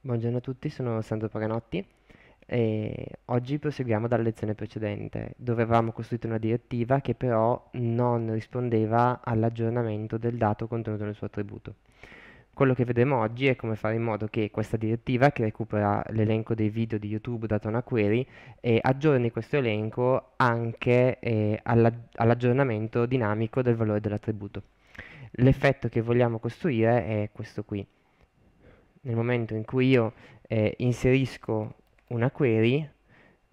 Buongiorno a tutti, sono Sandro Paganotti e oggi proseguiamo dalla lezione precedente dove avevamo costruito una direttiva che però non rispondeva all'aggiornamento del dato contenuto nel suo attributo. Quello che vedremo oggi è come fare in modo che questa direttiva che recupera l'elenco dei video di YouTube dato una query eh, aggiorni questo elenco anche eh, all'aggiornamento dinamico del valore dell'attributo. L'effetto che vogliamo costruire è questo qui nel momento in cui io eh, inserisco una query,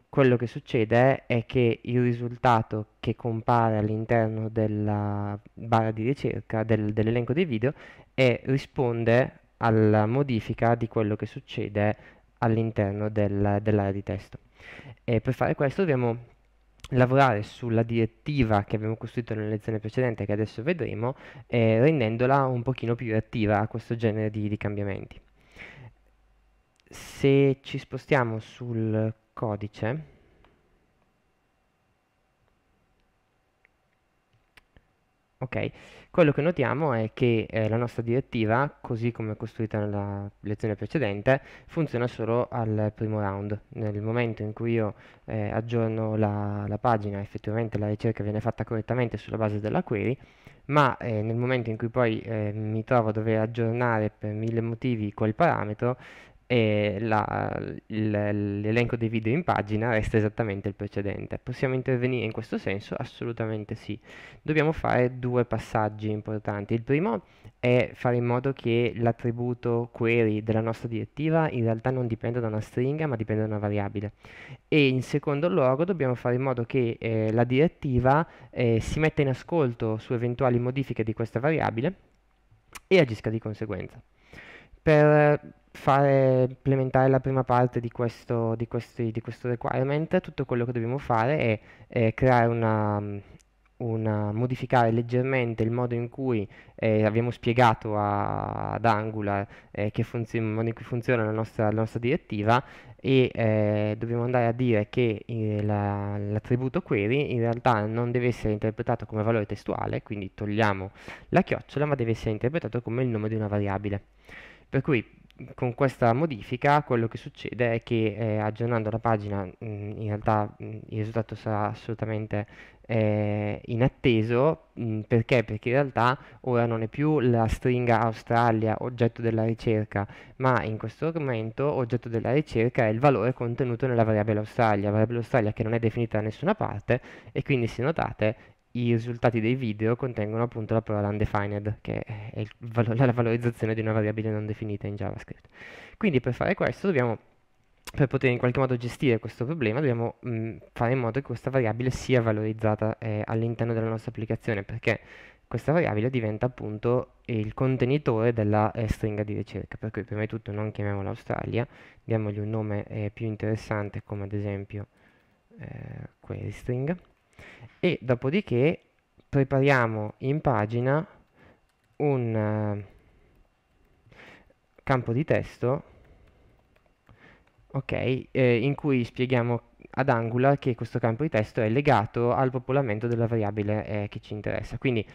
quello che succede è che il risultato che compare all'interno della barra di ricerca del, dell'elenco dei video è, risponde alla modifica di quello che succede all'interno del, dell'area di testo. E per fare questo dobbiamo lavorare sulla direttiva che abbiamo costruito nella lezione precedente che adesso vedremo eh, rendendola un pochino più attiva a questo genere di, di cambiamenti se ci spostiamo sul codice ok quello che notiamo è che eh, la nostra direttiva così come costruita nella lezione precedente funziona solo al primo round nel momento in cui io eh, aggiorno la, la, pagina effettivamente la ricerca viene fatta correttamente sulla base della query ma eh, nel momento in cui poi eh, mi trovo a dover aggiornare per mille motivi quel parametro e la, l'elenco dei video in pagina resta esattamente il precedente. Possiamo intervenire in questo senso? Assolutamente sì. Dobbiamo fare due passaggi importanti. Il primo è fare in modo che l'attributo query della nostra direttiva in realtà non dipenda da una stringa ma dipenda da una variabile. E in secondo luogo dobbiamo fare in modo che eh, la direttiva eh, si metta in ascolto su eventuali modifiche di questa variabile e agisca di conseguenza. Per fare, implementare la prima parte di questo, di questi, di questo requirement, tutto quello che dobbiamo fare è, è creare una, una, modificare leggermente il modo in cui eh, abbiamo spiegato a, ad Angular eh, che funziona, il modo in cui funziona la nostra, la nostra direttiva e eh, dobbiamo andare a dire che eh, la, l'attributo query in realtà non deve essere interpretato come valore testuale, quindi togliamo la chiocciola, ma deve essere interpretato come il nome di una variabile. Per cui con questa modifica quello che succede è che eh, aggiornando la pagina mh, in realtà mh, il risultato sarà assolutamente eh, inatteso mh, perché? perché in realtà ora non è più la stringa Australia oggetto della ricerca ma in questo argomento oggetto della ricerca è il valore contenuto nella variabile Australia variabile Australia che non è definita da nessuna parte e quindi se notate i risultati dei video contengono appunto la parola undefined, che è il, la valorizzazione di una variabile non definita in JavaScript. Quindi per fare questo dobbiamo, per poter in qualche modo gestire questo problema, dobbiamo mh, mm, fare in modo che questa variabile sia valorizzata eh, all'interno della nostra applicazione, perché questa variabile diventa appunto il contenitore della eh, stringa di ricerca, per cui prima di tutto non chiamiamola Australia, diamogli un nome eh, più interessante come ad esempio eh, query string, e dopodiché prepariamo in pagina un eh, campo di testo ok eh, in cui spieghiamo ad Angular che questo campo di testo è legato al popolamento della variabile eh, che ci interessa quindi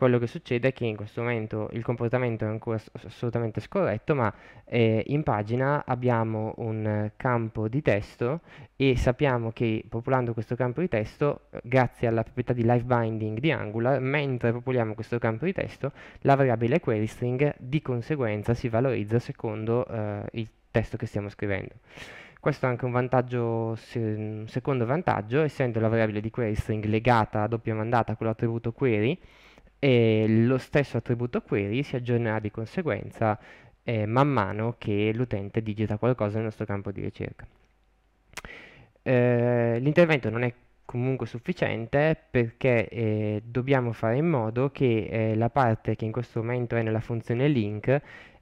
quello che succede è che in questo momento il comportamento è ancora assolutamente scorretto, ma eh, in pagina abbiamo un campo di testo e sappiamo che popolando questo campo di testo, grazie alla proprietà di live binding di Angular, mentre popoliamo questo campo di testo, la variabile query string di conseguenza si valorizza secondo eh, il testo che stiamo scrivendo. Questo è anche un, vantaggio, un secondo vantaggio, essendo la variabile di query string legata a doppia mandata con l'attributo query, e lo stesso attributo query si aggiornerà di conseguenza eh, man mano che l'utente digita qualcosa nel nostro campo di ricerca. Eh, l'intervento non è comunque sufficiente perché eh, dobbiamo fare in modo che eh, la parte che in questo momento è nella funzione link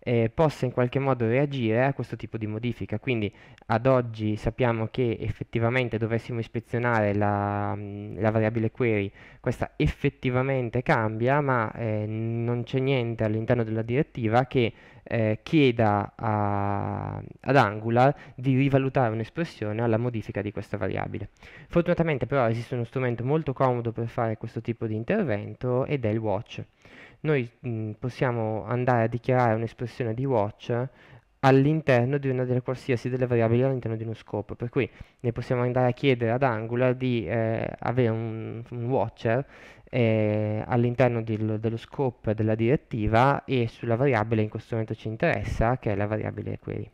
eh, possa in qualche modo reagire a questo tipo di modifica. Quindi ad oggi sappiamo che effettivamente dovessimo ispezionare la, la variabile query, questa effettivamente cambia, ma eh, non c'è niente all'interno della direttiva che eh, chieda a, ad Angular di rivalutare un'espressione alla modifica di questa variabile. Fortunatamente però esiste uno strumento molto comodo per fare questo tipo di intervento ed è il watch noi mh, possiamo andare a dichiarare un'espressione di watch all'interno di una delle qualsiasi delle variabili all'interno di uno scopo, per cui ne possiamo andare a chiedere ad Angular di eh, avere un, un watcher eh, all'interno dello scope della direttiva e sulla variabile in questo momento ci interessa, che è la variabile query.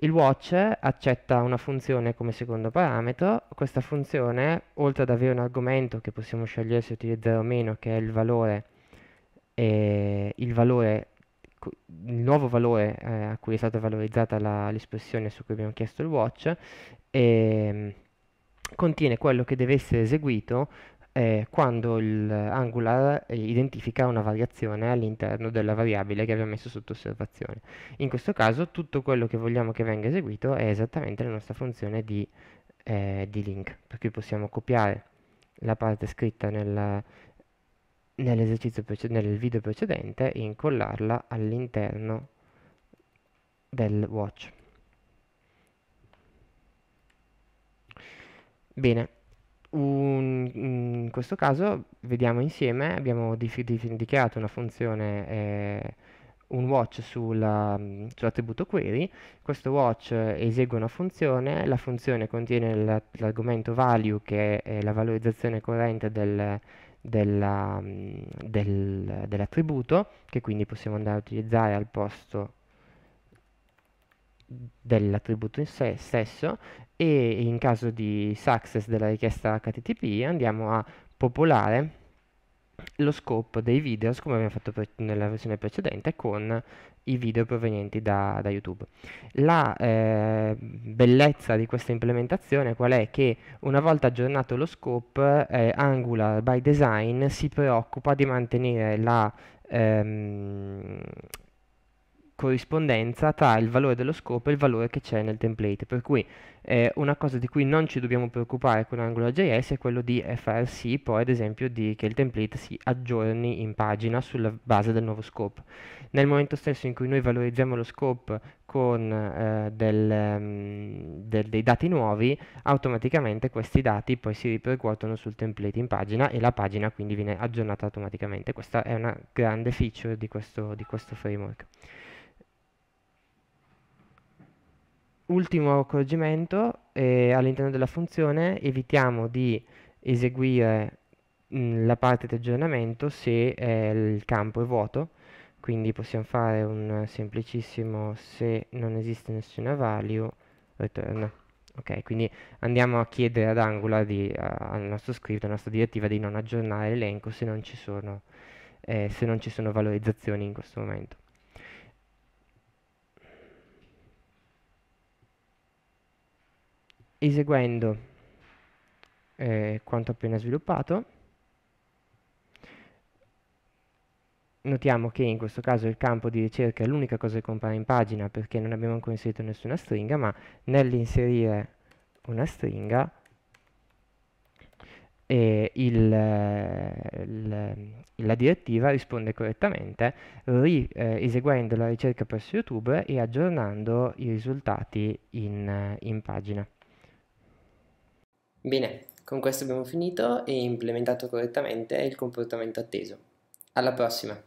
Il watch accetta una funzione come secondo parametro, questa funzione oltre ad avere un argomento che possiamo scegliere se utilizzare o meno, che è il valore eh, il valore il nuovo valore eh, a cui è stata valorizzata la, l'espressione su cui abbiamo chiesto il watch eh, contiene quello che deve essere eseguito eh, quando l'Angular identifica una variazione all'interno della variabile che abbiamo messo sotto osservazione. In questo caso tutto quello che vogliamo che venga eseguito è esattamente la nostra funzione di, eh, di link, per cui possiamo copiare la parte scritta nella, nel video precedente e incollarla all'interno del watch. Bene, un, in questo caso vediamo insieme, abbiamo dichiarato una funzione eh, un watch sull'attributo sull query, questo watch esegue una funzione, la funzione contiene l'argomento value che è la valorizzazione corrente del, della, mm, del, dell'attributo che quindi possiamo andare a utilizzare al posto dell'attributo in sé stesso e in caso di success della richiesta HTTP andiamo a popolare lo scope dei video, come abbiamo fatto nella versione precedente, con i video provenienti da, da YouTube. La eh, bellezza di questa implementazione qual è? Che una volta aggiornato lo scope, eh, Angular by design si preoccupa di mantenere la, ehm, corrispondenza tra il valore dello scopo e il valore che c'è nel template, per cui eh, una cosa di cui non ci dobbiamo preoccupare con AngularJS è quello di far sì poi ad esempio di, che il template si aggiorni in pagina sulla base del nuovo scope. Nel momento stesso in cui noi valorizziamo lo scope con eh, del, um, del, dei dati nuovi, automaticamente questi dati poi si ripercuotono sul template in pagina e la pagina quindi viene aggiornata automaticamente. Questa è una grande feature di questo, di questo framework. Ultimo accorgimento, eh, all'interno della funzione evitiamo di eseguire mh, mm, la parte di aggiornamento se eh, il campo è vuoto, quindi possiamo fare un semplicissimo se non esiste nessuna value, return. Ok, quindi andiamo a chiedere ad Angular, di, a, al nostro script, alla nostra direttiva di non aggiornare l'elenco se eh, se non ci sono valorizzazioni in questo momento. eseguendo eh, quanto appena sviluppato. Notiamo che in questo caso il campo di ricerca è l'unica cosa che compare in pagina perché non abbiamo ancora inserito nessuna stringa, ma nell'inserire una stringa eh, il, il, la direttiva risponde correttamente ri, eh, eseguendo la ricerca presso YouTube e aggiornando i risultati in, in pagina. Bene, con questo abbiamo finito e implementato correttamente il comportamento atteso. Alla prossima!